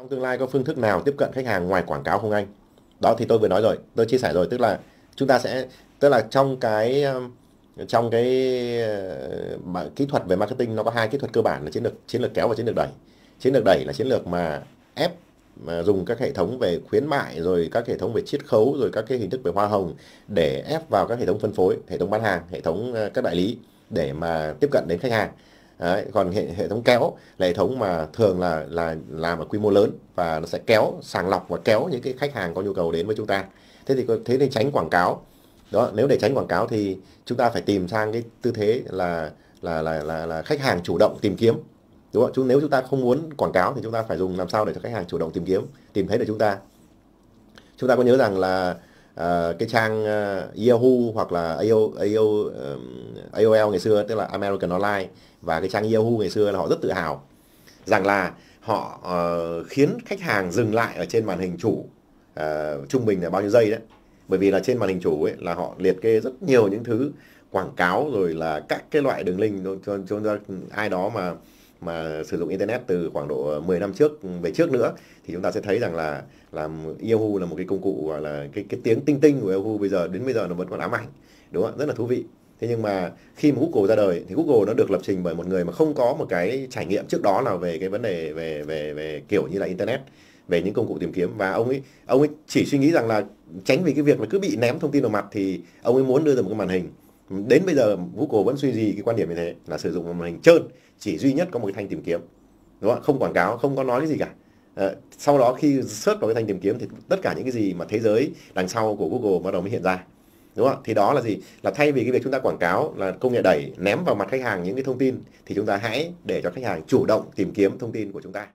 Trong tương lai có phương thức nào tiếp cận khách hàng ngoài quảng cáo không anh? Đó thì tôi vừa nói rồi, tôi chia sẻ rồi, tức là chúng ta sẽ tức là trong cái um, trong cái uh, kỹ thuật về marketing nó có hai kỹ thuật cơ bản là chiến lược chiến lược kéo và chiến lược đẩy. Chiến lược đẩy là chiến lược mà ép mà dùng các hệ thống về khuyến mại rồi các hệ thống về chiết khấu rồi các cái hình thức về hoa hồng để ép vào các hệ thống phân phối, hệ thống bán hàng, hệ thống ờ, các đại lý để mà tiếp cận đến khách hàng Đấy, còn hệ hệ thống kéo là hệ thống mà thường là là làm ở quy mô lớn và nó sẽ kéo sàng lọc và kéo những cái khách hàng có nhu cầu đến với chúng ta thế thì thế thì tránh quảng cáo đó nếu để tránh quảng cáo thì chúng ta phải tìm sang cái tư thế là là là là, là khách hàng chủ động tìm kiếm đúng không? Chứ nếu chúng ta không muốn quảng cáo thì chúng ta phải dùng làm sao để cho khách hàng chủ động tìm kiếm tìm thấy được chúng ta chúng ta có nhớ rằng là uh, cái trang uh, Yahoo hoặc là AO, AO uh, AOL ngày xưa tức là American Online và cái trang Yahoo ngày xưa là họ rất tự hào rằng là họ uh, khiến khách hàng dừng lại ở trên màn hình chủ uh, trung bình là bao nhiêu giây đấy bởi vì là trên màn hình chủ ấy là họ liệt kê rất nhiều những thứ quảng cáo rồi là các cái loại đường link cho, cho, cho ai đó mà mà sử dụng internet từ khoảng độ 10 ờ, năm trước về trước nữa thì chúng ta sẽ thấy rằng là làm Yahoo là một cái công cụ gọi là cái cái tiếng tinh tinh của Yahoo bây giờ đến bây giờ nó vẫn còn ám ảnh đúng không rất là thú vị thế nhưng mà khi mà Google ra đời thì Google nó được lập trình bởi một người mà không có một cái trải nghiệm trước đó nào về cái vấn đề về về về kiểu như là internet về những công cụ tìm kiếm và ông ấy ông ấy chỉ suy nghĩ rằng là tránh vì cái việc là cứ bị ném thông tin vào mặt thì ông ấy muốn đưa ra một cái màn hình đến bây giờ Google vẫn suy gì cái quan điểm như thế là sử dụng một màn hình trơn chỉ duy nhất có một cái thanh tìm kiếm đúng không không quảng cáo không có nói cái gì cả ờ, sau đó khi search vào cái thanh tìm kiếm thì tất cả những cái gì mà thế giới đằng sau của Google bắt đầu mới hiện ra đúng không thì đó là gì là thay vì cái việc chúng ta quảng cáo là công nghệ đẩy ném vào mặt khách hàng những cái thông tin thì chúng ta hãy để cho khách hàng chủ động tìm kiếm thông tin của chúng ta